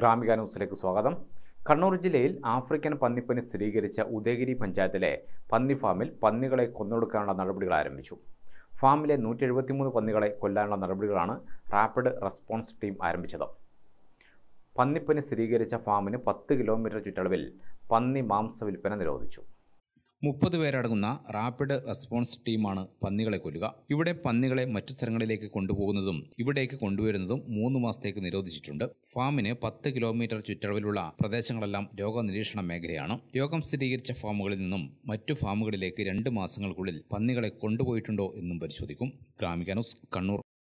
ഗ്രാമിക ന്യൂസിലേക്ക് സ്വാഗതം കണ്ണൂർ ജില്ലയിൽ ആഫ്രിക്കൻ പന്നിപ്പനി സ്ഥിരീകരിച്ച ഉദയഗിരി പഞ്ചായത്തിലെ പന്നി ഫാമിൽ പന്നികളെ കൊന്നൊടുക്കാനുള്ള നടപടികൾ ആരംഭിച്ചു ഫാമിലെ നൂറ്റി എഴുപത്തിമൂന്ന് പന്നികളെ കൊല്ലാനുള്ള നടപടികളാണ് റാപ്പിഡ് റെസ്പോൺസ് ടീം ആരംഭിച്ചത് പന്നിപ്പനി സ്ഥിരീകരിച്ച ഫാമിന് പത്ത് കിലോമീറ്റർ ചുറ്റളവിൽ പന്നി മാംസ വിൽപ്പന നിരോധിച്ചു മുപ്പത് പേരടങ്ങുന്ന റാപ്പിഡ് റെസ്പോൺസ് ടീമാണ് പന്നികളെ കൊല്ലുക ഇവിടെ പന്നികളെ മറ്റു സ്ഥലങ്ങളിലേക്ക് കൊണ്ടുപോകുന്നതും ഇവിടേക്ക് കൊണ്ടുവരുന്നതും മൂന്ന് മാസത്തേക്ക് നിരോധിച്ചിട്ടുണ്ട് ഫാമിന് പത്ത് കിലോമീറ്റർ ചുറ്റളവിലുള്ള പ്രദേശങ്ങളെല്ലാം രോഗനിരീക്ഷണ മേഖലയാണ് രോഗം സ്ഥിരീകരിച്ച ഫാമുകളിൽ നിന്നും മറ്റു ഫാമുകളിലേക്ക് രണ്ട് മാസങ്ങൾക്കുള്ളിൽ പന്നികളെ കൊണ്ടുപോയിട്ടുണ്ടോ എന്നും പരിശോധിക്കും ഗ്രാമിക ന്യൂസ് കണ്ണൂർ